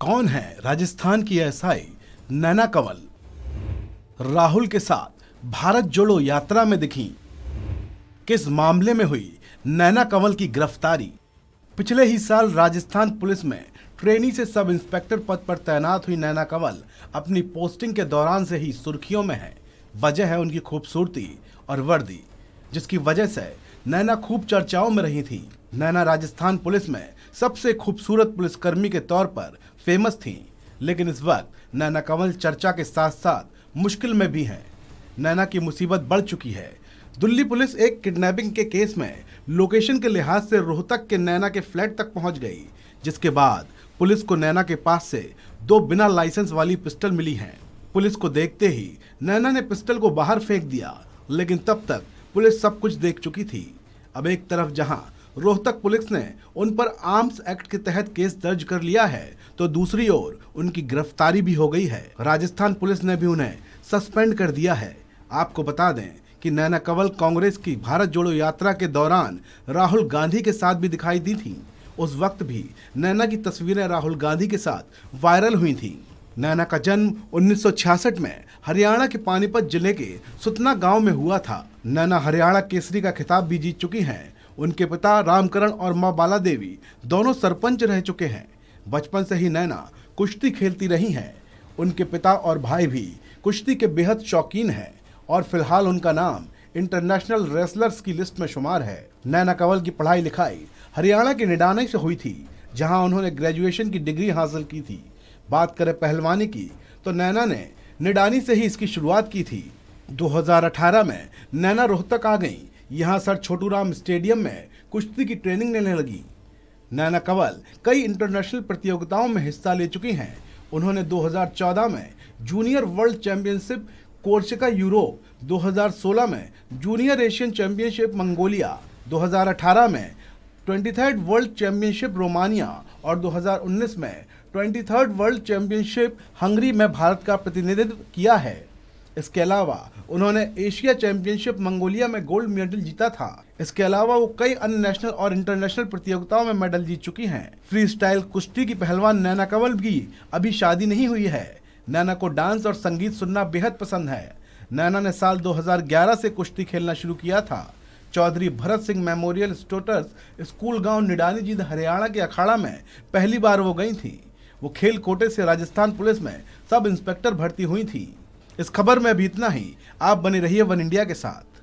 कौन है राजस्थान की एसआई नैना कंवल राहुल के साथ भारत जोड़ो यात्रा में दिखी किस मामले में हुई नैना कंवल की गिरफ्तारी पिछले ही साल राजस्थान पुलिस में ट्रेनी से सब इंस्पेक्टर पद पर तैनात हुई नैना कंवल अपनी पोस्टिंग के दौरान से ही सुर्खियों में है वजह है उनकी खूबसूरती और वर्दी जिसकी वजह से नैना खूब चर्चाओं में रही थी नैना राजस्थान पुलिस में सबसे खूबसूरत पुलिसकर्मी के तौर पर फेमस थी लेकिन इस वक्त नैना कंवल चर्चा के साथ साथ मुश्किल में भी हैं नैना की मुसीबत बढ़ चुकी है दिल्ली पुलिस एक किडनैपिंग के केस में लोकेशन के लिहाज से रोहतक के नैना के फ्लैट तक पहुंच गई जिसके बाद पुलिस को नैना के पास से दो बिना लाइसेंस वाली पिस्टल मिली हैं पुलिस को देखते ही नैना ने पिस्टल को बाहर फेंक दिया लेकिन तब तक पुलिस सब कुछ देख चुकी थी अब एक तरफ जहां रोहतक पुलिस ने उन पर आर्म्स एक्ट के तहत केस दर्ज कर लिया है तो दूसरी ओर उनकी गिरफ्तारी भी हो गई है राजस्थान पुलिस ने भी उन्हें सस्पेंड कर दिया है आपको बता दें कि नैना कंवल कांग्रेस की भारत जोड़ो यात्रा के दौरान राहुल गांधी के साथ भी दिखाई दी थी उस वक्त भी नैना की तस्वीरें राहुल गांधी के साथ वायरल हुई थी नैना का जन्म 1966 में हरियाणा के पानीपत जिले के सुतना गांव में हुआ था नैना हरियाणा केसरी का खिताब भी जीत चुकी हैं उनके पिता रामकरण और माँ बाला देवी दोनों सरपंच रह चुके हैं बचपन से ही नैना कुश्ती खेलती रही हैं उनके पिता और भाई भी कुश्ती के बेहद शौकीन हैं और फिलहाल उनका नाम इंटरनेशनल रेसलर्स की लिस्ट में शुमार है नैना कंवल की पढ़ाई लिखाई हरियाणा के निडाने से हुई थी जहां उन्होंने ग्रेजुएशन की डिग्री हासिल की थी बात करें पहलवानी की तो नैना ने निडानी से ही इसकी शुरुआत की थी 2018 में नैना रोहतक आ गईं यहाँ सर छोटू राम स्टेडियम में कुश्ती की ट्रेनिंग लेने लगी नैना कंवल कई इंटरनेशनल प्रतियोगिताओं में हिस्सा ले चुकी हैं उन्होंने 2014 में junior world championship Corsica Europe 2016 में जूनियर एशियन चैंपियनशिप मंगोलिया 2018 में twenty third world championship Romania और 2019 में twenty third world championship Hungary में भारत का प्रतिनिधित्व किया है इसके अलावा उन्होंने एशिया चैंपियनशिप मंगोलिया में गोल्ड मेडल जीता था इसके अलावा वो कई अन्य नेशनल और इंटरनेशनल प्रतियोगिताओं में मेडल जीत चुकी हैं। फ्री स्टाइल कुश्ती की पहलवान नैना कंवल भी अभी शादी नहीं हुई है नैना को डांस और संगीत सुनना बेहद पसंद है नैना ने साल 2011 से कुश्ती खेलना शुरू किया था Chaudhary Bharat Singh memorial sports school गांव निडानी जींद हरियाणा के अखाड़ा में पहली बार वो गई थी वो खेल कोटे से राजस्थान पुलिस में सब इंस्पेक्टर भर्ती हुई थी इस खबर में अभी इतना ही आप बने रहिए वन इंडिया के साथ